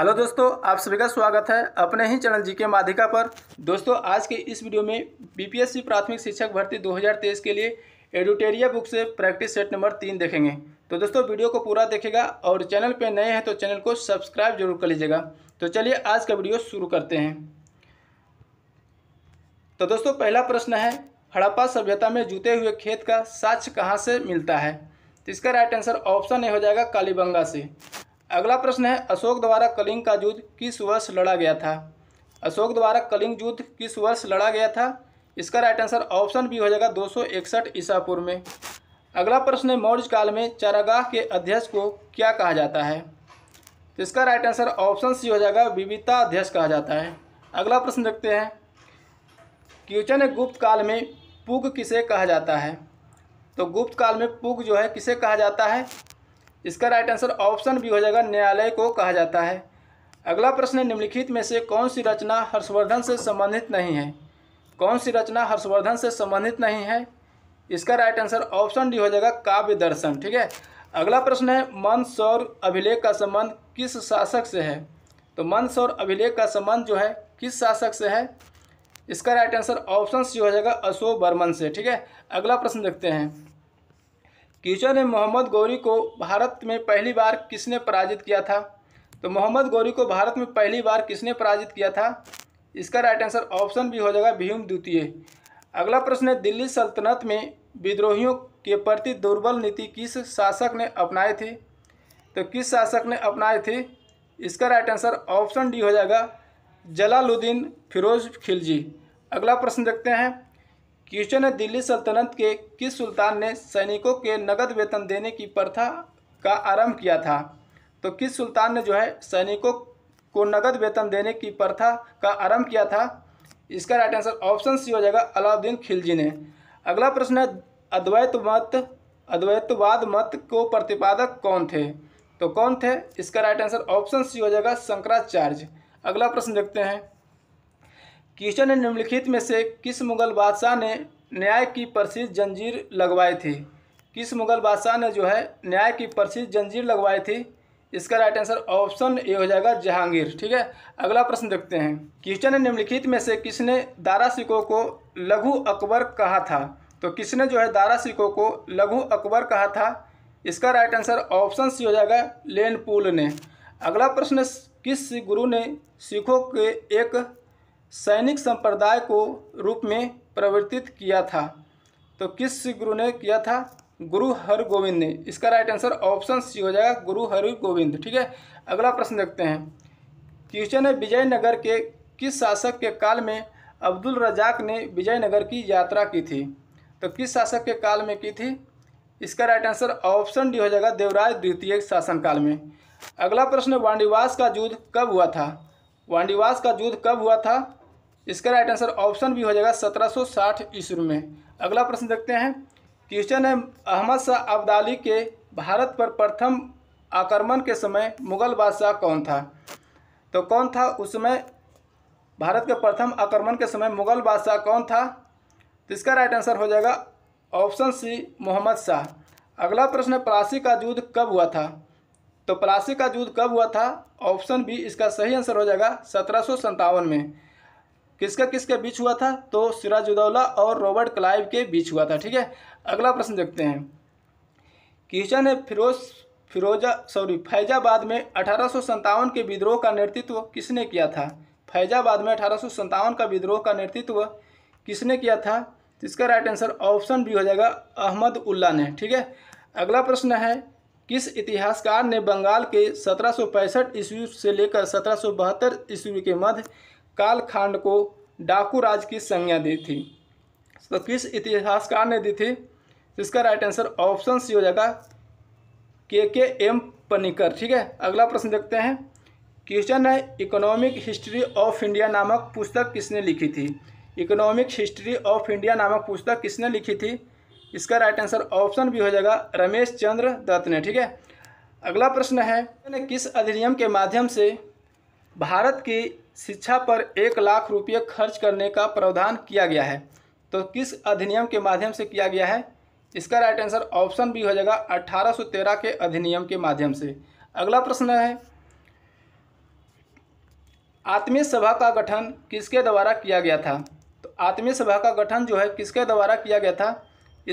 hello दोस्तों आप सभी का स्वागत है अपने ही चैनल जी के माध्यिका पर दोस्तों आज के इस वीडियो में बीपीएससी प्राथमिक शिक्षक भर्ती 2023 के लिए एडिटेरिया बुक से प्रैक्टिस सेट नंबर तीन देखेंगे तो दोस्तों वीडियो को पूरा देखेगा और चैनल पर नए हैं तो चैनल को सब्सक्राइब जरूर कर लीजिएगा तो चलिए आज का वीडियो शुरू करते हैं तो दोस्तों पहला प्रश्न है हड़प्पा सभ्यता में जुते हुए खेत का साक्ष्य कहाँ से मिलता है तो इसका राइट आंसर ऑप्शन ए हो जाएगा कालीबंगा से अगला प्रश्न है अशोक द्वारा कलिंग का युद्ध किस वर्ष लड़ा गया था अशोक द्वारा कलिंग युद्ध किस वर्ष लड़ा गया था इसका राइट आंसर ऑप्शन बी हो जाएगा दो सौ इकसठ ईसापुर में अगला प्रश्न है मौर्य काल में चारागाह के अध्यक्ष को क्या कहा जाता है तो इसका राइट आंसर ऑप्शन सी हो जाएगा विविधता अध्यक्ष कहा जाता है अगला प्रश्न देखते हैं क्यूचन गुप्त काल में पुग किसे कहा जाता है तो गुप्त काल में पुग जो है किसे कहा जाता है इसका राइट आंसर ऑप्शन बी हो जाएगा न्यायालय को कहा जाता है अगला प्रश्न निम्नलिखित में से कौन सी रचना हर्षवर्धन से संबंधित नहीं है कौन सी रचना हर्षवर्धन से संबंधित नहीं है इसका राइट आंसर ऑप्शन डी हो जाएगा काव्य दर्शन ठीक है अगला प्रश्न है मन सौर अभिलेख का संबंध किस शासक से है तो मन सौर अभिलेख का संबंध जो है किस शासक से है इसका राइट आंसर ऑप्शन सी हो जाएगा अशोक बर्मन से ठीक है अगला प्रश्न देखते हैं कीचो ने मोहम्मद गौरी को भारत में पहली बार किसने पराजित किया था तो मोहम्मद गौरी को भारत में पहली बार किसने पराजित किया था इसका राइट आंसर ऑप्शन भी हो जाएगा भीम द्वितीय अगला प्रश्न है दिल्ली सल्तनत में विद्रोहियों के प्रति दुर्बल नीति किस शासक ने अपनाए थे तो किस शासक ने अपनाए थे इसका राइट आंसर ऑप्शन डी हो जाएगा जलालुद्दीन फिरोज खिलजी अगला प्रश्न देखते हैं क्वेश्चन है दिल्ली सल्तनत के किस सुल्तान ने सैनिकों के नगद वेतन देने की प्रथा का आरंभ किया था तो किस सुल्तान ने जो है सैनिकों को नगद वेतन देने की प्रथा का आरंभ किया था इसका राइट आंसर ऑप्शन सी हो जाएगा अलाउद्दीन खिलजी ने अगला प्रश्न है अद्वैत मत अद्वैतवाद मत को प्रतिपादक कौन थे तो कौन थे इसका राइट आंसर ऑप्शन सी हो जाएगा शंकराचार्य अगला प्रश्न देखते हैं क्वेश्चन है निम्नलिखित में से किस मुगल बादशाह ने न्याय की प्रसिद्ध जंजीर लगवाई थी किस मुगल बादशाह ने जो है न्याय की प्रसिद्ध जंजीर लगवाई थी इसका राइट आंसर ऑप्शन ए हो जाएगा जहांगीर ठीक है अगला प्रश्न देखते हैं क्वेश्चन है निम्नलिखित में से किसने दारा सिको को लघु अकबर कहा था तो किसने जो है दारा सिको को लघु अकबर कहा था इसका राइट आंसर ऑप्शन सी हो जाएगा लेन पूल ने अगला प्रश्न किस गुरु ने सिखों के एक सैनिक संप्रदाय को रूप में प्रवर्तित किया था तो किस गुरु ने किया था गुरु हर गोविंद ने इसका राइट आंसर ऑप्शन सी हो जाएगा गुरु हर गोविंद ठीक है अगला प्रश्न देखते हैं क्वेश्चन है विजयनगर के किस शासक के काल में अब्दुल रजाक ने विजयनगर की यात्रा की थी तो किस शासक के काल में की थी इसका राइट आंसर ऑप्शन डी हो जाएगा देवराज द्वितीय शासनकाल में अगला प्रश्न वांडीवास का युद्ध कब हुआ था वांडीवास का युद्ध कब हुआ था इसका राइट आंसर ऑप्शन भी हो जाएगा सत्रह सौ साठ ईस्वी में अगला प्रश्न देखते हैं क्वेश्चन है अहमद शाह अब्दाली के भारत पर प्रथम आक्रमण के समय मुगल बादशाह कौन था तो कौन था उस समय भारत के प्रथम आक्रमण के समय मुगल बादशाह कौन था तो इसका राइट आंसर हो जाएगा ऑप्शन सी मोहम्मद शाह अगला प्रश्न है प्लासी का युद्ध कब हुआ था तो प्लासी का युद्ध कब हुआ था ऑप्शन बी इसका सही आंसर हो जाएगा सत्रह में किसका किसके बीच हुआ था तो सिराजुद्दौला और रॉबर्ट क्लाइव के बीच हुआ था ठीक है अगला प्रश्न देखते हैं किचन ने फिरोज फिरोजा सॉरी फैजाबाद में अठारह के विद्रोह का नेतृत्व किसने किया था फैजाबाद में अठारह का विद्रोह का नेतृत्व किसने किया था तो इसका राइट आंसर ऑप्शन बी हो जाएगा अहमद उल्ला ने ठीक है अगला प्रश्न है किस इतिहासकार ने बंगाल के सत्रह ईस्वी से लेकर सत्रह ईस्वी के मध्य कालखंड को डाकू राज की संज्ञा दी थी तो किस इतिहासकार ने दी थी इसका राइट आंसर ऑप्शन सी हो जाएगा के के एम पनिकर ठीक है अगला प्रश्न देखते हैं क्वेश्चन है इकोनॉमिक हिस्ट्री ऑफ इंडिया नामक पुस्तक किसने लिखी थी इकोनॉमिक हिस्ट्री ऑफ इंडिया नामक पुस्तक किसने लिखी थी इसका राइट आंसर ऑप्शन भी हो जाएगा रमेश चंद्र दत्त ने ठीक है अगला प्रश्न है किस अधिनियम के माध्यम से भारत की शिक्षा पर एक लाख रुपये खर्च करने का प्रावधान किया गया है तो किस अधिनियम के माध्यम से किया गया है इसका राइट आंसर ऑप्शन बी हो जाएगा 1813 के अधिनियम के माध्यम से अगला प्रश्न है आत्मीय सभा का गठन किसके द्वारा किया गया था तो आत्मीय सभा का गठन जो है किसके द्वारा किया गया था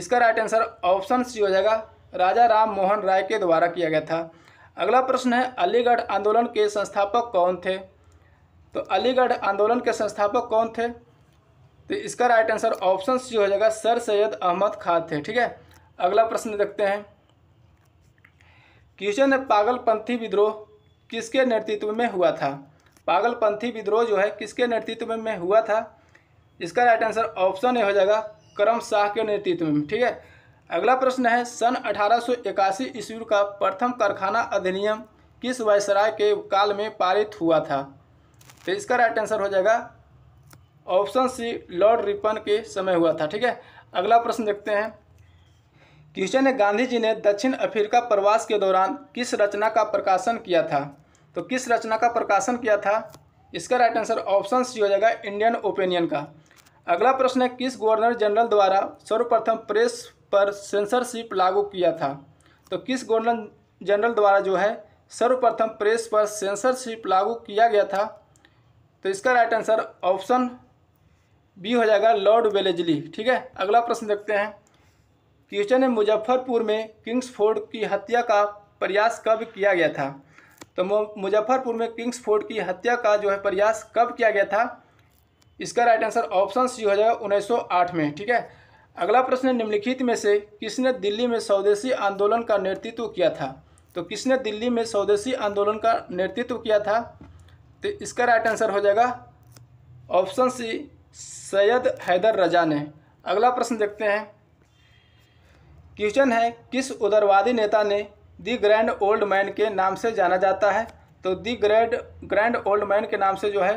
इसका राइट आंसर ऑप्शन सी हो जाएगा राजा राम मोहन राय के द्वारा किया गया था अगला प्रश्न है अलीगढ़ आंदोलन के संस्थापक कौन थे तो अलीगढ़ आंदोलन के संस्थापक कौन थे तो इसका राइट आंसर ऑप्शन सी हो जाएगा सर सैयद अहमद खान थे ठीक है अगला प्रश्न देखते हैं क्वेश्चन है पागलपंथी विद्रोह किसके नेतृत्व में हुआ था पागलपंथी विद्रोह जो है किसके नेतृत्व में हुआ था इसका राइट आंसर ऑप्शन ए हो जाएगा करम शाह के नेतृत्व में ठीक है अगला प्रश्न है सन अठारह सौ ईस्वी का प्रथम कारखाना अधिनियम किस वायसराय के काल में पारित हुआ था तो इसका राइट आंसर हो जाएगा ऑप्शन सी लॉर्ड रिपन के समय हुआ था ठीक है अगला प्रश्न देखते हैं क्वेश्चन है गांधी जी ने दक्षिण अफ्रीका प्रवास के दौरान किस रचना का प्रकाशन किया था तो किस रचना का प्रकाशन किया था इसका राइट आंसर ऑप्शन सी हो जाएगा इंडियन ओपिनियन का अगला प्रश्न है किस गवर्नर जनरल द्वारा सर्वप्रथम प्रेस पर सेंसरशिप लागू किया था तो किस गवर्नर जनरल द्वारा जो है सर्वप्रथम प्रेस पर सेंसरशिप लागू किया गया था तो इसका राइट आंसर ऑप्शन बी हो जाएगा लॉर्ड वेलेजली ठीक है अगला प्रश्न देखते हैं क्वेश्चन है मुजफ्फरपुर में किंग्सफोर्ड की हत्या का प्रयास कब किया गया था तो मुजफ्फरपुर में किंग्सफोर्ड की हत्या का जो है प्रयास कब किया गया था इसका राइट आंसर ऑप्शन सी हो जाएगा 1908 में ठीक है अगला प्रश्न निम्नलिखित में से किसने दिल्ली में स्वदेशी आंदोलन का नेतृत्व किया था तो किसने दिल्ली में स्वदेशी आंदोलन का नेतृत्व किया था तो इसका राइट आंसर हो जाएगा ऑप्शन सी सैयद हैदर रजा ने अगला प्रश्न देखते हैं क्वेश्चन है किस उदरवादी नेता ने दी ग्रैंड ओल्ड मैन के नाम से जाना जाता है तो the grand grand old man के नाम से जो है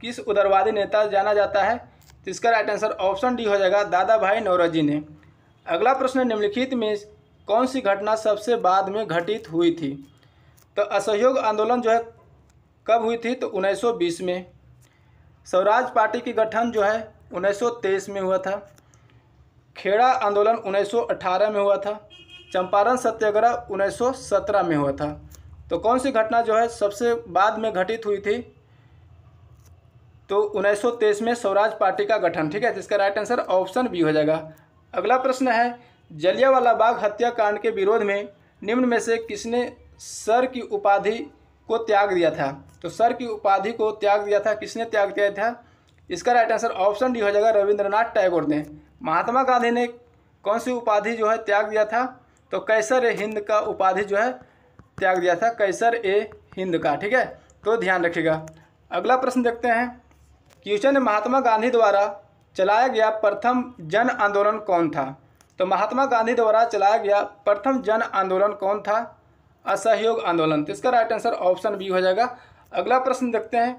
किस उदरवादी नेता जाना जाता है तो इसका राइट आंसर ऑप्शन डी हो जाएगा दादा भाई नौराजी ने अगला प्रश्न निम्नलिखित में कौन सी घटना सबसे बाद में घटित हुई थी तो असहयोग आंदोलन जो है कब हुई थी तो 1920 में स्वराज पार्टी की गठन जो है 1923 में हुआ था खेड़ा आंदोलन 1918 में हुआ था चंपारण सत्याग्रह 1917 में हुआ था तो कौन सी घटना जो है सबसे बाद में घटित हुई थी तो 1923 में स्वराज पार्टी का गठन ठीक है इसका राइट आंसर ऑप्शन बी हो जाएगा अगला प्रश्न है जलियावाला बाग हत्याकांड के विरोध में निम्न में से किसने सर की उपाधि को त्याग दिया था तो सर की उपाधि को त्याग दिया था किसने त्याग दिया था इसका राइट आंसर ऑप्शन डी हो जाएगा रविंद्रनाथ टैगोर ने महात्मा गांधी ने कौन सी उपाधि जो है त्याग दिया था तो कैसर ए हिंद का उपाधि जो है त्याग दिया था कैसर ए हिंद का ठीक है तो ध्यान रखिएगा अगला प्रश्न देखते हैं क्वेश्चन महात्मा गांधी द्वारा चलाया गया प्रथम जन आंदोलन कौन था तो महात्मा गांधी द्वारा चलाया गया प्रथम जन आंदोलन कौन था असहयोग आंदोलन तो इसका राइट आंसर ऑप्शन बी हो जाएगा अगला प्रश्न देखते हैं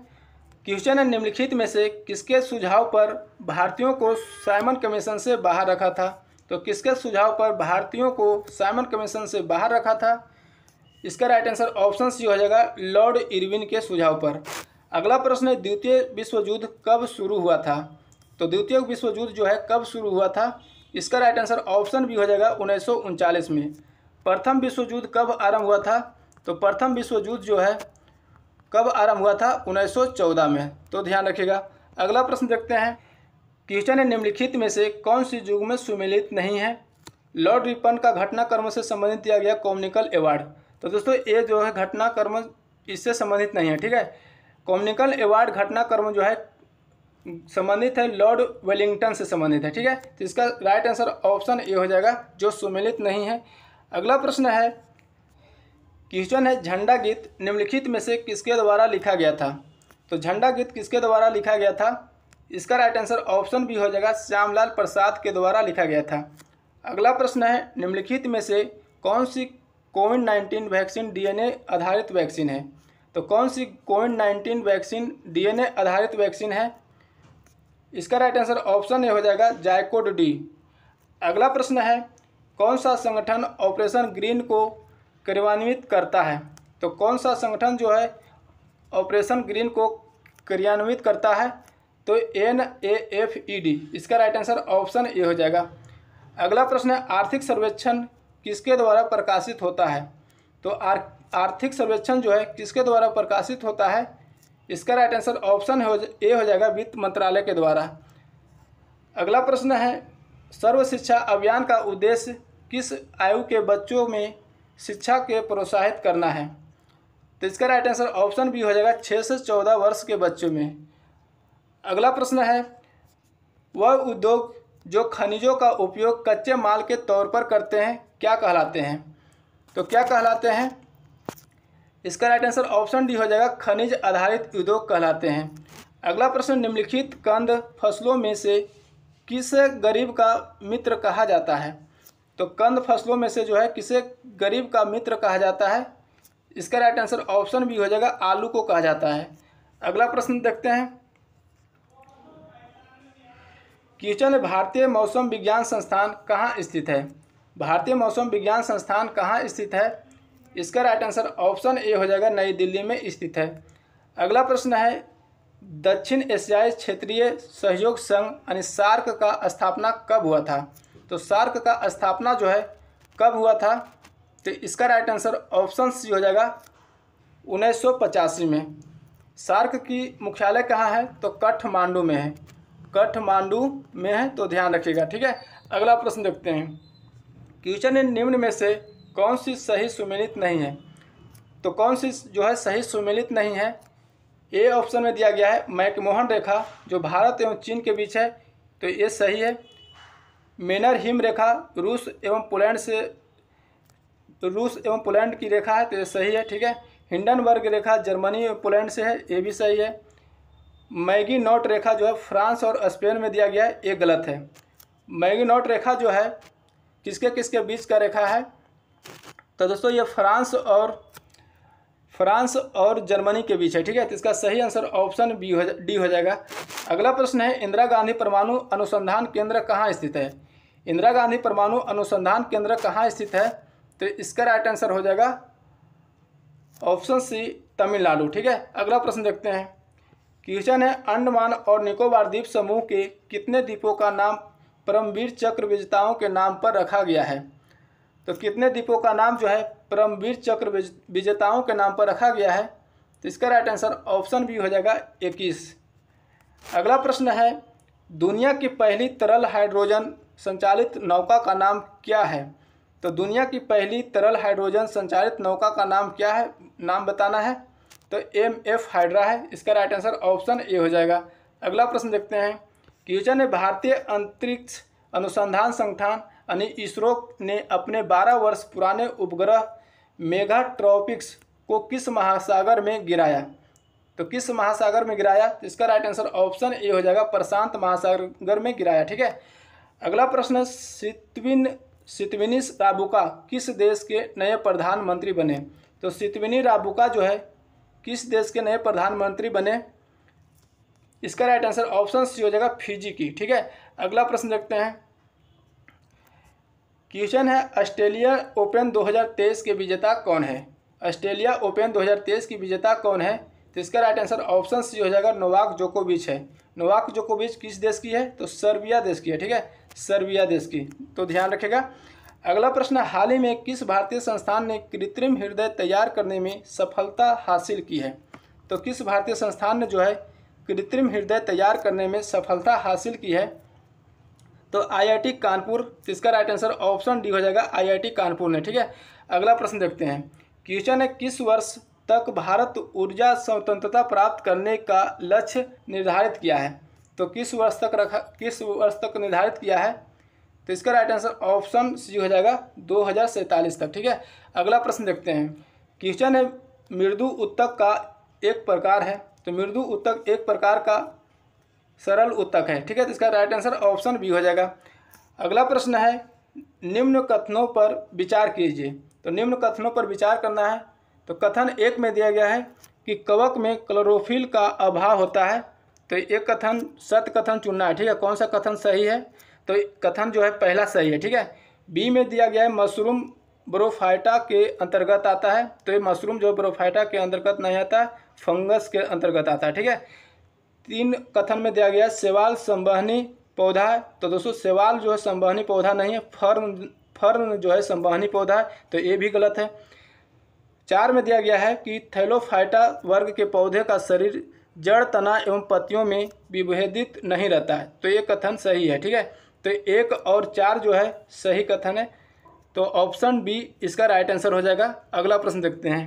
क्वेश्चन निम्नलिखित में से किसके सुझाव पर भारतीयों को साइमन कमीशन से बाहर रखा था तो किसके सुझाव पर भारतीयों को साइमन कमीशन से बाहर रखा था इसका राइट आंसर ऑप्शन सी हो जाएगा लॉर्ड इरविन के सुझाव पर अगला प्रश्न है द्वितीय विश्व युद्ध कब शुरू हुआ था तो द्वितीय विश्व युद्ध जो है कब शुरू हुआ था इसका राइट आंसर ऑप्शन भी हो जाएगा उन्नीस में प्रथम विश्व युद्ध कब आरंभ हुआ था तो प्रथम विश्व युद्ध जो है कब आरंभ हुआ था 1914 में तो ध्यान रखिएगा अगला प्रश्न देखते हैं क्वेश्चन निम्नलिखित में से कौन सी युग में सुमिलित नहीं है लॉर्ड रिपन का घटनाक्रम से संबंधित दिया गया कॉम्युनिकल अवार्ड तो दोस्तों ये जो है घटनाक्रम इससे संबंधित नहीं है ठीक है कॉम्युनिकल अवार्ड घटनाक्रम जो है संबंधित है लॉर्ड वेलिंगटन से संबंधित है ठीक है तो इसका राइट आंसर ऑप्शन ए हो जाएगा जो सुमिलित नहीं है अगला प्रश्न है क्वेश्चन है झंडा गीत निम्नलिखित में से किसके द्वारा लिखा गया था तो झंडा गीत किसके द्वारा लिखा गया था इसका राइट आंसर ऑप्शन भी हो जाएगा श्यामलाल प्रसाद के द्वारा लिखा गया था अगला प्रश्न है निम्नलिखित में से कौन सी कोविड नाइन्टीन वैक्सीन डीएनए आधारित वैक्सीन है तो कौन सी कोविड नाइन्टीन वैक्सीन डीएनए आधारित वैक्सीन है इसका राइट आंसर ऑप्शन ए हो जाएगा जायकोड डी अगला प्रश्न है कौन सा संगठन ऑपरेशन ग्रीन को क्रियान्वित करता है तो कौन सा संगठन जो है ऑपरेशन ग्रीन को क्रियान्वित करता है तो N A F E D इसका राइट आंसर ऑप्शन ए हो जाएगा अगला प्रश्न है आर्थिक सर्वेक्षण किसके द्वारा प्रकाशित होता है तो आर आर्थिक सर्वेक्षण जो है किसके द्वारा प्रकाशित होता है इसका राइट आंसर ऑप्शन ए हो जाएगा वित्त मंत्रालय के द्वारा अगला प्रश्न है सर्व शिक्षा अभियान का उद्देश्य किस आयु के बच्चों में शिक्षा के प्रोत्साहित करना है तो इसका राइट आंसर ऑप्शन बी हो जाएगा छः से चौदह वर्ष के बच्चों में अगला प्रश्न है वह उद्योग जो खनिजों का उपयोग कच्चे माल के तौर पर करते हैं क्या कहलाते हैं तो क्या कहलाते हैं इसका राइट आंसर ऑप्शन डी हो जाएगा खनिज आधारित उद्योग कहलाते हैं अगला प्रश्न निम्नलिखित कंद फसलों में से किस गरीब का मित्र कहा जाता है तो कंद फसलों में से जो है किसे गरीब का मित्र कहा जाता है इसका राइट आंसर ऑप्शन भी हो जाएगा आलू को कहा जाता है अगला प्रश्न देखते हैं किचन भारतीय मौसम विज्ञान संस्थान कहाँ स्थित है भारतीय मौसम विज्ञान संस्थान कहाँ स्थित है इसका राइट आंसर ऑप्शन ए हो जाएगा नई दिल्ली में स्थित है अगला प्रश्न है दक्षिण एशियाई क्षेत्रीय सहयोग संघ यानी सार्क का स्थापना कब हुआ था तो सार्क का स्थापना जो है कब हुआ था तो इसका राइट आंसर ऑप्शन सी हो जाएगा उन्नीस में सार्क की मुख्यालय कहाँ है तो कठमांडू में है कठमांडू में है तो ध्यान रखिएगा ठीक है अगला प्रश्न देखते हैं क्वेश्चन है निम्न में से कौन सी सही सुमिलित नहीं है तो कौन सी जो है सही सुमिलित नहीं है ए ऑप्शन में दिया गया है मैकमोहन रेखा जो भारत एवं चीन के बीच है तो ये सही है मेनर हिम रेखा रूस एवं पोलैंड से रूस एवं पोलैंड की रेखा है तो ये सही है ठीक है हिंडनबर्ग रेखा जर्मनी और पोलैंड से है ये भी सही है मैगी नोट रेखा जो है फ्रांस और स्पेन में दिया गया है ये गलत है मैगी नोट रेखा जो है किसके किसके बीच का रेखा है तो दोस्तों ये फ्रांस और फ्रांस और जर्मनी के बीच है ठीक है तो इसका सही आंसर ऑप्शन बी हो डी हो जाएगा अगला प्रश्न है इंदिरा गांधी परमाणु अनुसंधान केंद्र कहाँ स्थित है इंदिरा गांधी परमाणु अनुसंधान केंद्र कहाँ स्थित है तो इसका राइट आंसर हो जाएगा ऑप्शन सी तमिलनाडु ठीक है अगला प्रश्न देखते हैं क्वेश्चन है अंडमान और निकोबार द्वीप समूह के कितने द्वीपों का नाम परमवीर चक्र विजेताओं के नाम पर रखा गया है तो कितने द्वीपों का नाम जो है परमवीर चक्र विजेताओं के नाम पर रखा गया है तो इसका राइट आंसर ऑप्शन बी हो जाएगा इक्कीस अगला प्रश्न है दुनिया की पहली तरल हाइड्रोजन संचालित नौका का नाम क्या है तो दुनिया की पहली तरल हाइड्रोजन संचालित नौका का नाम क्या है नाम बताना है तो एम एफ हाइड्रा है इसका राइट आंसर ऑप्शन ए हो जाएगा अगला प्रश्न देखते हैं कि ने भारतीय अंतरिक्ष अनुसंधान संगठन यानी इसरो ने अपने 12 वर्ष पुराने उपग्रह मेगा ट्रॉपिक्स को किस महासागर में गिराया तो किस महासागर में गिराया तो इसका राइट आंसर ऑप्शन ए हो जाएगा प्रशांत महासागर में गिराया ठीक है अगला प्रश्न सितविन सितविनिस राबुका किस देश के नए प्रधानमंत्री बने तो सितविनी राबुका जो है किस देश के नए प्रधानमंत्री बने इसका राइट आंसर ऑप्शन सी हो जाएगा फिजी की ठीक है अगला प्रश्न देखते हैं क्वेश्चन है ऑस्ट्रेलिया ओपन 2023 के विजेता कौन है ऑस्ट्रेलिया ओपन 2023 की विजेता कौन है तो इसका राइट आंसर ऑप्शन सी हो जाएगा नोवाक जोकोविच है नोवाक जोकोविच किस देश की है तो सर्बिया देश की है ठीक है सर्बिया देश की तो ध्यान रखेगा अगला प्रश्न हाल ही में किस भारतीय संस्थान ने कृत्रिम हृदय तैयार करने में सफलता हासिल की है तो किस भारतीय संस्थान ने जो है कृत्रिम हृदय तैयार करने में सफलता हासिल की है तो आईआईटी कानपुर इसका राइट आंसर ऑप्शन डी हो जाएगा आईआईटी कानपुर ने ठीक है अगला प्रश्न देखते हैं क्वेश्चन है किस वर्ष तक भारत ऊर्जा स्वतंत्रता प्राप्त करने का लक्ष्य निर्धारित किया है तो किस वर्ष तक रखा किस वर्ष तक निर्धारित किया है तो इसका राइट आंसर ऑप्शन सी हो जाएगा दो हज़ार सैंतालीस तक ठीक है अगला प्रश्न देखते हैं क्वेश्चन है मृदु उत्तक का एक प्रकार है तो मृदु उत्तक एक प्रकार का सरल उत्तक है ठीक है तो इसका राइट आंसर ऑप्शन बी हो जाएगा अगला प्रश्न है निम्न कथनों पर विचार कीजिए तो निम्न कथनों पर विचार करना है तो कथन एक में दिया गया है कि कवक में क्लोरोफिल का अभाव होता है तो एक कथन सत्य कथन चुनना है ठीक है कौन सा कथन सही है तो कथन जो है पहला सही है ठीक है बी में दिया गया है मशरूम ब्रोफाइटा के अंतर्गत आता है तो ये मशरूम जो ब्रोफाइटा के अंतर्गत नहीं आता फंगस के अंतर्गत आता है ठीक है तीन कथन में दिया गया है सेवाल संवहनी पौधा है तो दोस्तों सेवाल जो है संवहनी पौधा नहीं है फर्न फर्न जो है संवहनी पौधा है तो ये भी गलत है चार में दिया गया है कि थैलोफाइटा वर्ग के पौधे का शरीर जड़ तना एवं पतियों में विभेदित नहीं रहता है तो ये कथन सही है ठीक है तो एक और चार जो है सही कथन है तो ऑप्शन बी इसका राइट आंसर हो जाएगा अगला प्रश्न देखते हैं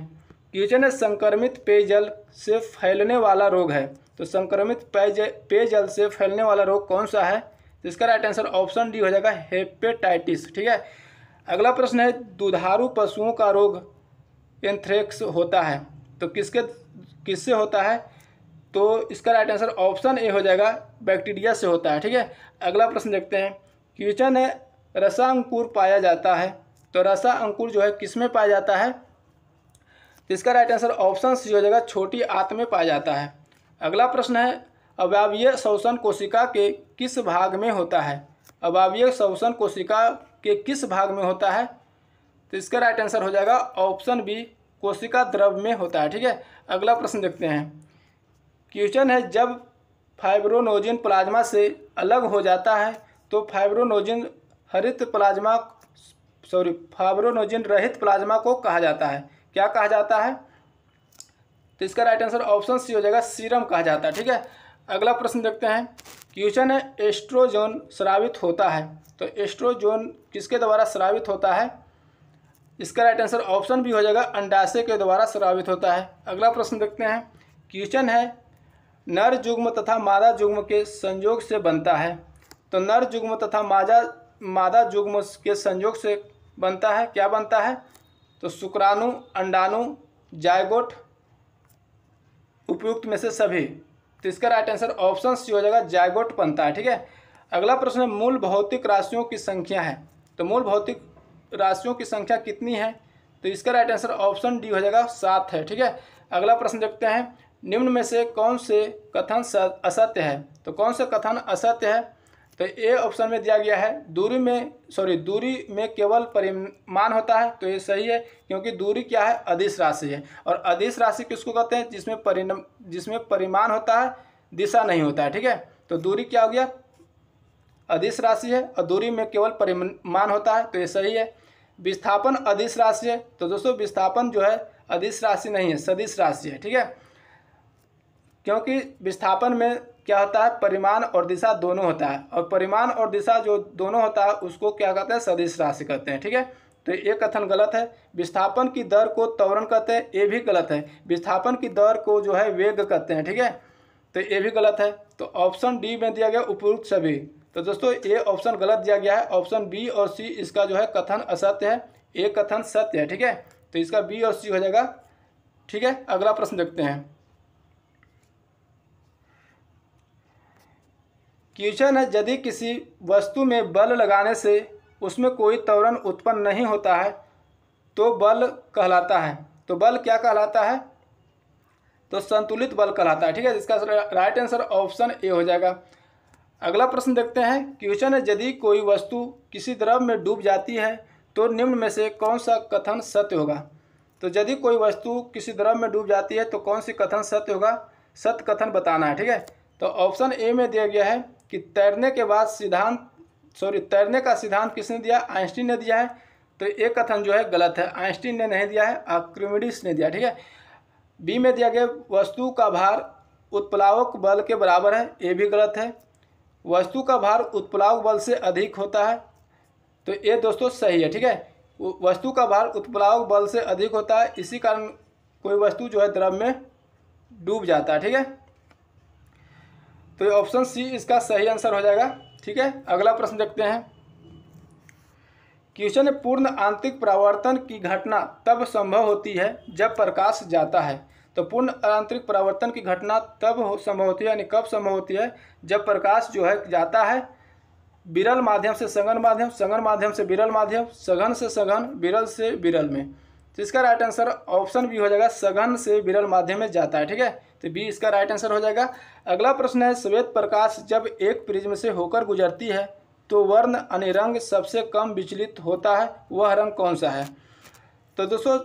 किचन संक्रमित पेयजल से फैलने वाला रोग है तो संक्रमित पेयजल पेयजल से फैलने वाला रोग कौन सा है तो इसका राइट आंसर ऑप्शन डी हो जाएगा हेपेटाइटिस ठीक है अगला प्रश्न है दुधारू पशुओं का रोग एंथ्रेक्स होता है तो किसके किससे होता है तो इसका राइट आंसर ऑप्शन ए हो जाएगा बैक्टीरिया से होता है ठीक है अगला प्रश्न देखते हैं क्वेश्चन है रसा अंकुर पाया जाता है तो रसा अंकुर जो है किस में पाया जाता है तो इसका राइट आंसर ऑप्शन सी हो जाएगा छोटी आत में पाया जाता है अगला प्रश्न है अभाव्य शोषण कोशिका के किस भाग में होता है अभाव्य शोषण कोशिका के किस भाग में होता है तो इसका राइट आंसर हो जाएगा ऑप्शन बी कोशिका द्रव में होता है ठीक है अगला प्रश्न देखते हैं क्वेश्चन है जब फाइब्रोनोजिन प्लाज्मा से अलग हो जाता है तो फाइब्रोनोजिन हरित प्लाज्मा सॉरी फाइब्रोनोजिन रहित प्लाज्मा को कहा जाता है क्या कहा जाता है तो इसका राइट आंसर ऑप्शन सी हो जाएगा सीरम कहा जाता है ठीक है अगला प्रश्न देखते हैं क्वेश्चन है एस्ट्रोजोन श्रावित होता है तो एस्ट्रोजोन किसके द्वारा श्रावित होता है इसका राइट आंसर ऑप्शन भी हो जाएगा अंडाशय के द्वारा श्रावित होता है अगला प्रश्न देखते हैं क्वेश्चन है नर जुग्म तथा मादा जुग्म के संयोग से बनता है तो नर जुग्म तथा मादा मादा जुग्म के संयोग से बनता है क्या बनता है तो शुक्राणु अंडाणु जायगोट उपयुक्त में से सभी तो इसका राइट आंसर ऑप्शन सी हो जाएगा जायगोट बनता है ठीक है अगला प्रश्न है मूल भौतिक राशियों की संख्या है तो मूल भौतिक राशियों की संख्या कितनी है तो इसका राइट आंसर ऑप्शन डी हो जाएगा सात है ठीक है अगला प्रश्न देखते हैं निम्न में से कौन से कथन असत्य है तो कौन सा कथन असत्य है तो ए ऑप्शन में दिया गया है दूरी में सॉरी दूरी में केवल परिमाण होता है तो ये सही है क्योंकि दूरी क्या है अधिस राशि है और अधिस राशि किसको कहते हैं जिसमें परिण जिसमें परिमाण होता है दिशा नहीं होता है ठीक है तो दूरी क्या हो गया अधिस राशि है और दूरी में केवल परिमाण होता है तो ये सही है विस्थापन अधिस राशि है तो दोस्तों विस्थापन जो है अधिस राशि नहीं है सदिश राशि है ठीक है क्योंकि विस्थापन में क्या होता है परिमाण और दिशा दोनों होता है और परिमाण और दिशा जो दोनों होता है उसको क्या कहते हैं सदिश राशि कहते हैं ठीक है तो ये कथन गलत है विस्थापन की दर को त्वरण कहते हैं ये भी गलत है विस्थापन की दर को जो है वेग कहते हैं ठीक है तो ये भी गलत है तो ऑप्शन डी में दिया गया उपयुक्त सभी तो दोस्तों ये ऑप्शन गलत दिया गया है ऑप्शन बी और सी इसका जो है कथन असत्य है ये कथन सत्य है ठीक है तो इसका बी और सी हो जाएगा ठीक है अगला प्रश्न देखते हैं क्वेश्चन है यदि किसी वस्तु में बल लगाने से उसमें कोई त्वरण उत्पन्न नहीं होता है तो बल कहलाता है तो बल क्या कहलाता है तो संतुलित बल कहलाता है ठीक है इसका राइट आंसर ऑप्शन ए हो जाएगा अगला प्रश्न देखते हैं क्वेश्चन है यदि कोई वस्तु किसी द्रव में डूब जाती है तो निम्न में से कौन सा कथन सत्य होगा तो यदि कोई वस्तु किसी द्रव में डूब जाती है तो कौन सी कथन सत्य होगा सत्य कथन बताना है ठीक है तो ऑप्शन ए में दिया गया है कि तैरने के बाद सिद्धांत सॉरी तैरने का सिद्धांत किसने दिया आइंस्टीन ने दिया है तो एक कथन जो है गलत है आइंस्टीन ने नहीं दिया है आक्रिमिडिस ने दिया ठीक है बी में दिया गया वस्तु का भार उत्प्लावक बल के बराबर है ये भी गलत है वस्तु का भार उत्प्लावक बल से अधिक होता है तो ये दोस्तों सही है ठीक है वस्तु का भार उत्प्लावक बल से अधिक होता है इसी कारण कोई वस्तु जो है द्रव में डूब जाता है ठीक है तो ऑप्शन सी इसका सही आंसर हो जाएगा ठीक है अगला प्रश्न देखते हैं क्वेश्चन पूर्ण आंतरिक परावर्तन की घटना तब संभव होती है जब प्रकाश जाता है तो पूर्ण आंतरिक परावर्तन की घटना तब हो संभव होती है यानी कब संभव होती है जब प्रकाश जो है जाता है विरल माध्यम से सघन माध्यम सघन माध्यम से विरल माध्यम सघन से सघन विरल से विरल में तो इसका राइट आंसर ऑप्शन बी हो जाएगा सघन से विरल माध्यम में जाता है ठीक है तो बी इसका राइट आंसर हो जाएगा अगला प्रश्न है श्वेत प्रकाश जब एक प्रिज्म से होकर गुजरती है तो वर्ण रंग सबसे कम विचलित होता है वह रंग कौन सा है तो दोस्तों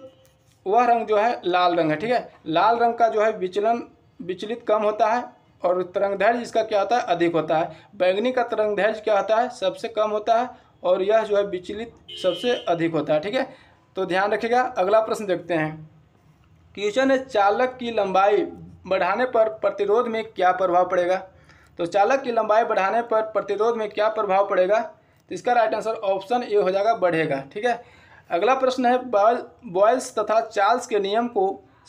वह रंग जो है लाल रंग है ठीक है लाल रंग का जो है विचलन विचलित कम होता है और तरंग धैर्य इसका क्या होता है अधिक होता है बैंगनी का धैर्य क्या होता है सबसे कम होता है और यह जो है विचलित सबसे अधिक होता है ठीक है तो ध्यान रखिएगा अगला प्रश्न देखते हैं क्वेश्चन है चालक की लंबाई बढ़ाने पर प्रतिरोध में क्या प्रभाव पड़ेगा तो चालक की लंबाई बढ़ाने पर प्रतिरोध में क्या प्रभाव पड़ेगा तो इसका राइट आंसर ऑप्शन ए हो जाएगा बढ़ेगा ठीक है अगला प्रश्न है बॉयल्स तथा चार्ल्स के नियम को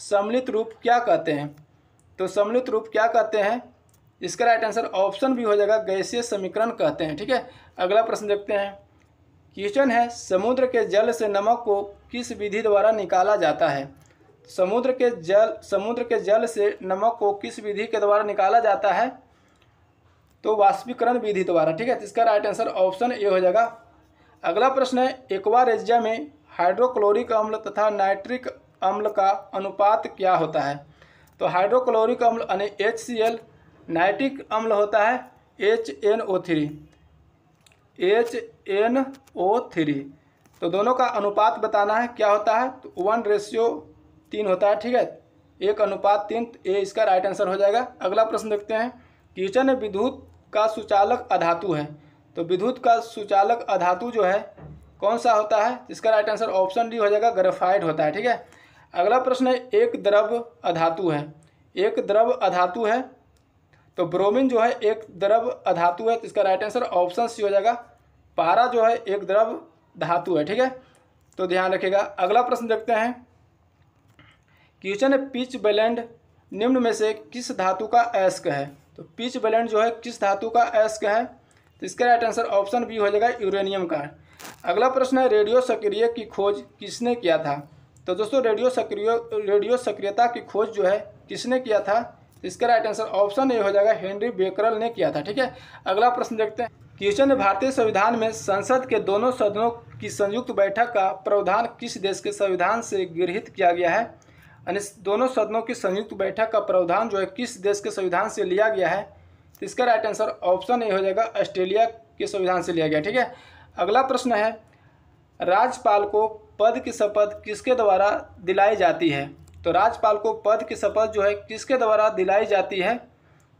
सम्मिलित रूप क्या कहते हैं तो सम्मिलित रूप क्या कहते हैं इसका राइट आंसर ऑप्शन भी हो जाएगा गैसीय समीकरण कहते हैं ठीक है अगला प्रश्न देखते हैं क्वेश्चन है समुद्र के जल से नमक को किस विधि द्वारा निकाला जाता है समुद्र के जल समुद्र के जल से नमक को किस विधि के द्वारा निकाला जाता है तो वाष्पीकरण विधि द्वारा ठीक है तो इसका राइट आंसर ऑप्शन ए हो जाएगा अगला प्रश्न है एक्वारेजिया में हाइड्रोक्लोरिक अम्ल तथा नाइट्रिक अम्ल का अनुपात क्या होता है तो हाइड्रोक्लोरिक अम्ल यानी एच नाइट्रिक अम्ल होता है H N O three H N O three तो दोनों का अनुपात बताना है क्या होता है तो वन रेशियो तीन होता है ठीक है एक अनुपात तीन तो ए इसका राइट आंसर हो जाएगा अगला प्रश्न देखते हैं किचन विद्युत का सुचालक अधातु है तो विद्युत का सुचालक अधातु जो है कौन सा होता है इसका राइट आंसर ऑप्शन डी हो जाएगा ग्रेफाइड होता है ठीक है अगला प्रश्न है एक द्रव अधातु है एक द्रव अधातु है तो ब्रोमिन जो है एक द्रव अधातु है तो इसका राइट आंसर ऑप्शन सी हो जाएगा पारा जो है एक द्रव धातु है ठीक है तो ध्यान रखिएगा अगला प्रश्न देखते हैं क्वेश्चन है पिच बैलेंड निम्न में से किस धातु का एस्क है तो पिच बैलेंड जो है किस धातु का एस्क है तो इसका राइट आंसर ऑप्शन बी हो जाएगा यूरेनियम का अगला प्रश्न है रेडियो सक्रिय की खोज किसने किया था तो दोस्तों रेडियो सक्रिय रेडियो सक्रियता की खोज जो है किसने किया था तो इसका राइट आंसर ऑप्शन ए हो जाएगा हेनरी बेकरल ने किया था ठीक है अगला प्रश्न देखते हैं क्वेश्चन है भारतीय संविधान में संसद के दोनों सदनों की संयुक्त बैठक का प्रावधान किस देश के संविधान से गृहित किया गया है यानी दोनों सदनों की संयुक्त बैठक का प्रावधान जो है किस देश के संविधान से लिया गया है तो इसका राइट आंसर ऑप्शन ए हो जाएगा ऑस्ट्रेलिया के संविधान से लिया गया ठीक है अगला प्रश्न है राज्यपाल को पद की शपथ किसके द्वारा दिलाई जाती है तो राज्यपाल को पद की शपथ जो है किसके द्वारा दिलाई जाती है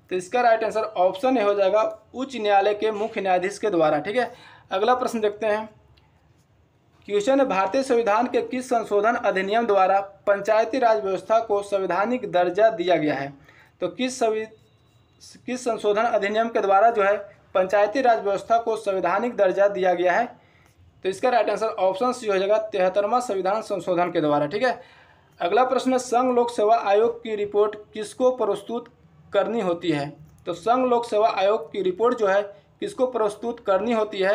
तो इसका राइट आंसर ऑप्शन ए हो जाएगा उच्च न्यायालय के मुख्य न्यायाधीश के द्वारा ठीक है अगला प्रश्न देखते हैं क्वेश्चन भारतीय संविधान के किस संशोधन अधिनियम द्वारा पंचायती राज व्यवस्था को संवैधानिक दर्जा दिया गया है तो किस सवि किस संशोधन अधिनियम के द्वारा जो है पंचायती राज व्यवस्था को संवैधानिक दर्जा दिया गया है तो इसका राइट आंसर ऑप्शन सी हो जाएगा तिहत्तरवा संविधान संशोधन के द्वारा ठीक है अगला प्रश्न संघ लोक सेवा आयोग की रिपोर्ट किसको प्रस्तुत करनी होती है तो संघ लोक सेवा आयोग की रिपोर्ट जो है किसको प्रस्तुत करनी होती है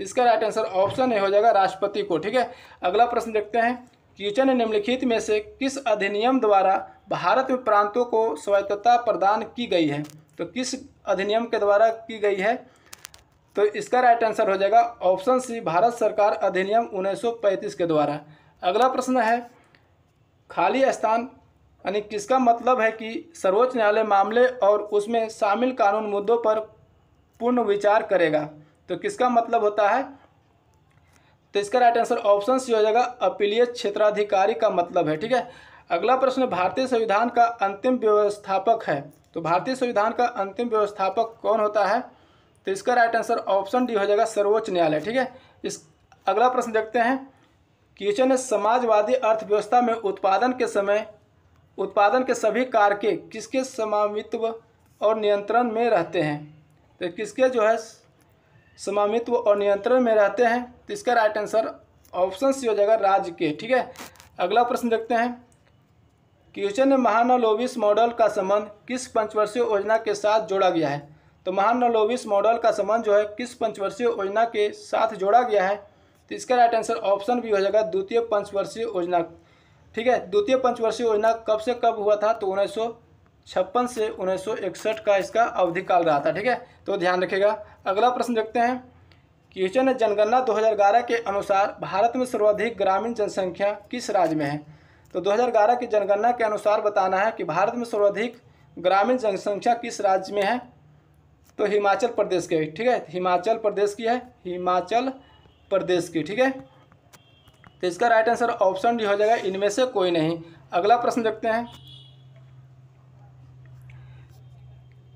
इसका राइट आंसर ऑप्शन ए हो जाएगा राष्ट्रपति को ठीक है अगला प्रश्न देखते हैं किचन निम्नलिखित में से किस अधिनियम द्वारा भारत में प्रांतों को स्वायत्तता प्रदान की गई है तो किस अधिनियम के द्वारा की गई है तो इसका राइट आंसर हो जाएगा ऑप्शन सी भारत सरकार अधिनियम 1935 के द्वारा अगला प्रश्न है खाली स्थान यानी किसका मतलब है कि सर्वोच्च न्यायालय मामले और उसमें शामिल कानून मुद्दों पर पूर्ण विचार करेगा तो किसका मतलब होता है तो इसका राइट आंसर ऑप्शन सी हो जाएगा अपीलीय क्षेत्राधिकारी का मतलब है ठीक है अगला प्रश्न भारतीय संविधान का अंतिम व्यवस्थापक है तो भारतीय संविधान का अंतिम व्यवस्थापक कौन होता है तो इसका राइट आंसर ऑप्शन डी हो जाएगा सर्वोच्च न्यायालय ठीक है इस अगला प्रश्न देखते हैं क्वेश्चन है समाजवादी अर्थव्यवस्था में उत्पादन के समय उत्पादन के सभी के किसके समामित्व और नियंत्रण में रहते हैं तो किसके जो है समामित्व और नियंत्रण में रहते हैं तो इसका राइट आंसर ऑप्शन सी हो जाएगा राज्य के ठीक है अगला प्रश्न देखते हैं क्वेश्चन में महानलोविस मॉडल का संबंध किस पंचवर्षीय योजना के साथ जोड़ा गया है तो महानलोविस मॉडल का संबंध जो है किस पंचवर्षीय योजना के साथ जोड़ा गया है तो इसका राइट आंसर ऑप्शन भी हो जाएगा द्वितीय पंचवर्षीय योजना ठीक है द्वितीय पंचवर्षीय योजना कब से कब हुआ था तो उन्नीस छप्पन से उन्नीस का इसका अवधिकाल रहा था ठीक है तो ध्यान रखेगा अगला प्रश्न देखते हैं क्वेश्चन है जनगणना 2011 के अनुसार भारत में सर्वाधिक ग्रामीण जनसंख्या किस राज्य में है तो 2011 की जनगणना के अनुसार बताना है कि भारत में सर्वाधिक ग्रामीण जनसंख्या किस राज्य में है तो हिमाचल प्रदेश के ठीक है हिमाचल प्रदेश की है हिमाचल प्रदेश की ठीक है तो इसका राइट आंसर ऑप्शन डी हो जाएगा इनमें से कोई नहीं अगला प्रश्न देखते हैं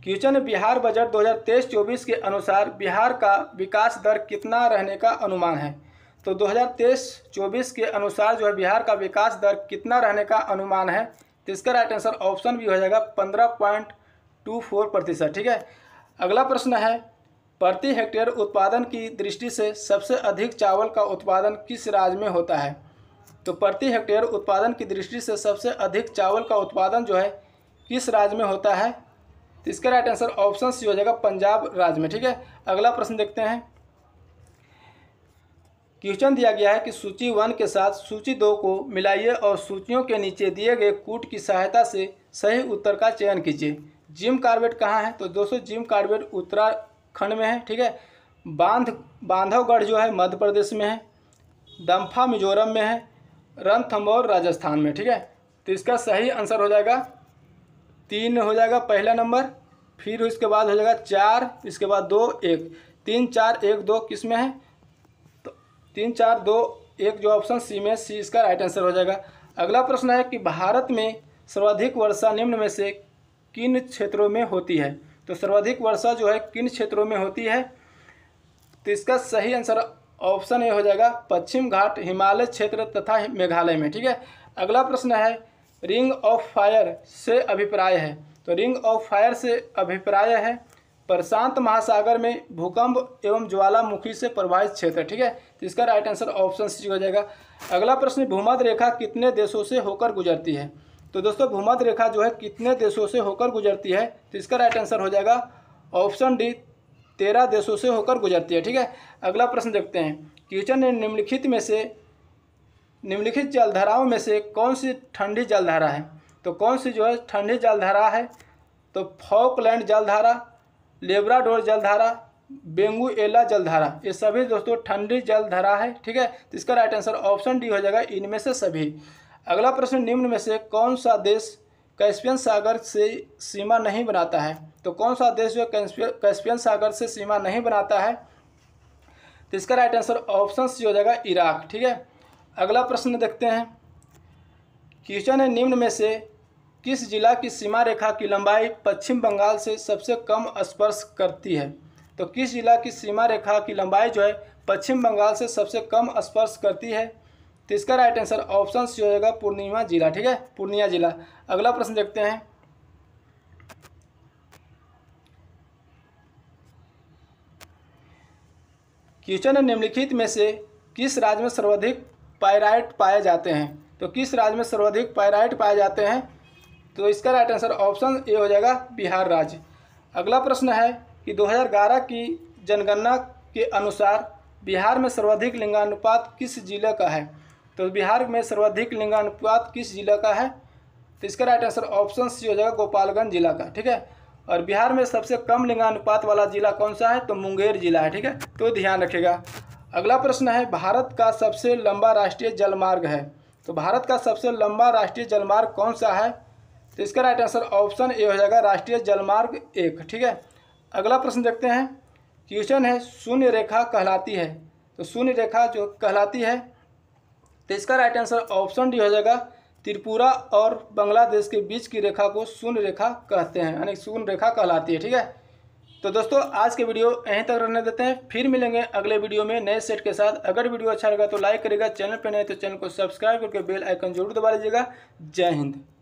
क्वेश्चन बिहार बजट 2023-24 के अनुसार बिहार का विकास दर कितना रहने का अनुमान है तो 2023-24 के अनुसार जो है बिहार का विकास दर कितना रहने का अनुमान है तो इसका राइट आंसर ऑप्शन भी हो जाएगा पंद्रह पॉइंट टू फोर प्रतिशत ठीक है अगला प्रश्न है प्रति हेक्टेयर उत्पादन की दृष्टि से सबसे अधिक चावल का उत्पादन किस राज्य में होता है तो प्रति हेक्टेयर उत्पादन की दृष्टि से सबसे अधिक चावल का उत्पादन जो है किस राज्य में होता है तो इसका राइट आंसर ऑप्शन सी हो जाएगा पंजाब राज्य में ठीक है अगला प्रश्न देखते हैं क्वेश्चन दिया गया है कि सूची वन के साथ सूची दो को मिलाइए और सूचियों के नीचे दिए गए कूट की सहायता से सही उत्तर का चयन कीजिए जिम कार्बेट कहाँ है तो दोस्तों जिम कार्बेट उत्तरा खंड में है ठीक है बांध बांधवगढ़ जो है मध्य प्रदेश में है दम्फा मिजोरम में है रणथम्बोर राजस्थान में ठीक है तो इसका सही आंसर हो जाएगा तीन हो जाएगा पहला नंबर फिर उसके बाद हो जाएगा चार इसके बाद दो एक तीन चार एक दो किस में है तो तीन चार दो एक जो ऑप्शन सी में सी इसका राइट आंसर हो जाएगा अगला प्रश्न है कि भारत में सर्वाधिक वर्षा निम्न में से किन क्षेत्रों में होती है तो सर्वाधिक वर्षा जो है किन क्षेत्रों में होती है तो इसका सही आंसर ऑप्शन ए हो जाएगा पश्चिम घाट हिमालय क्षेत्र तथा मेघालय में ठीक है अगला प्रश्न है रिंग ऑफ फायर से अभिप्राय है तो रिंग ऑफ फायर से अभिप्राय है प्रशांत महासागर में भूकंप एवं ज्वालामुखी से प्रभावित क्षेत्र ठीक है तो इसका राइट आंसर ऑप्शन सी हो जाएगा अगला प्रश्न भूमध रेखा कितने देशों से होकर गुजरती है तो दोस्तों भूमध्य रेखा जो है कितने देशों से होकर गुजरती है तो इसका राइट आंसर हो जाएगा ऑप्शन डी तेरह देशों से होकर गुजरती है ठीक है अगला प्रश्न देखते हैं किचन ने निम्नलिखित में से निम्नलिखित जलधाराओं में से कौन सी ठंडी जलधारा है तो कौन सी जो है ठंडी जलधारा है तो फॉकलैंड जलधारा लेबराडोर जलधारा बेंगू एला जलधारा ये सभी दोस्तों ठंडी जलधारा है ठीक है तो इसका राइट आंसर ऑप्शन डी हो जाएगा इनमें से सभी अगला प्रश्न निम्न में से कौन सा देश कैस्पियन सागर से सीमा नहीं बनाता है तो कौन सा देश जो कैस्पियन सागर से सीमा नहीं बनाता है तो इसका राइट आंसर ऑप्शन सी हो जाएगा इराक ठीक है अगला प्रश्न देखते हैं क्वेश्चन है निम्न में से किस जिला की सीमा रेखा की लंबाई पश्चिम बंगाल से सबसे कम स्पर्श करती है तो किस जिला की सीमा रेखा की लंबाई जो है पश्चिम बंगाल से सबसे कम स्पर्श करती है तो इसका राइट आंसर ऑप्शन सी हो जाएगा पूर्णिमा जिला ठीक है पूर्णिया जिला अगला प्रश्न देखते हैं क्वेश्चन है निम्नलिखित में से किस राज्य में सर्वाधिक पायराइट पाए जाते हैं तो किस राज्य में सर्वाधिक पायराइट पाए जाते हैं तो इसका राइट आंसर ऑप्शन ए हो जाएगा बिहार राज्य अगला प्रश्न है कि 2011 की जनगणना के अनुसार बिहार में सर्वाधिक लिंगानुपात किस जिले का है तो बिहार में सर्वाधिक लिंगानुपात किस जिला का है तो इसका राइट आंसर ऑप्शन सी हो जाएगा गोपालगंज जिला का ठीक है और बिहार में सबसे कम लिंगानुपात वाला जिला कौन सा है तो मुंगेर जिला है ठीक है तो ध्यान रखेगा अगला प्रश्न है भारत का सबसे लंबा राष्ट्रीय जलमार्ग है तो भारत का सबसे लंबा राष्ट्रीय जलमार्ग कौन सा है तो इसका राइट आंसर ऑप्शन ए हो जाएगा राष्ट्रीय जलमार्ग एक ठीक है अगला प्रश्न देखते हैं क्वेश्चन है शून्य रेखा कहलाती है तो शून्य रेखा जो कहलाती है तो इसका राइट आंसर ऑप्शन डी हो जाएगा त्रिपुरा और बांग्लादेश के बीच की रेखा को शून्य रेखा कहते हैं यानी शून्य रेखा कहलाती है ठीक है तो दोस्तों आज के वीडियो यहीं तक रहने देते हैं फिर मिलेंगे अगले वीडियो में नए सेट के साथ अगर वीडियो अच्छा लगा तो लाइक करेगा चैनल पर नहीं तो चैनल को सब्सक्राइब करके बेल आइकन जरूर दबा लीजिएगा जय हिंद